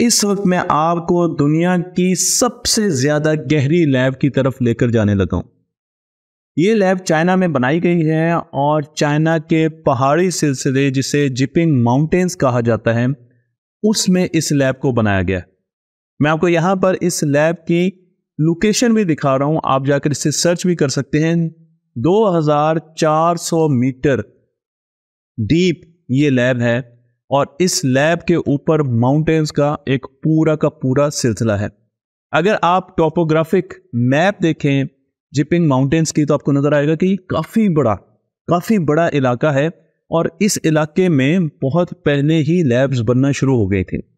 इस वक्त मैं आपको दुनिया की सबसे ज़्यादा गहरी लैब की तरफ लेकर जाने लगा हूं ये लैब चाइना में बनाई गई है और चाइना के पहाड़ी सिलसिले जिसे जिपिंग माउंटेन्स कहा जाता है उसमें इस लैब को बनाया गया मैं आपको यहां पर इस लैब की लोकेशन भी दिखा रहा हूं आप जाकर इसे सर्च भी कर सकते हैं 2400 मीटर डीप ये लैब है और इस लैब के ऊपर माउंटेन्स का एक पूरा का पूरा सिलसिला है अगर आप टोपोग्राफिक मैप देखें जिपिंग माउंटेन्स की तो आपको नज़र आएगा कि काफ़ी बड़ा काफ़ी बड़ा इलाका है और इस इलाके में बहुत पहले ही लैब्स बनना शुरू हो गए थे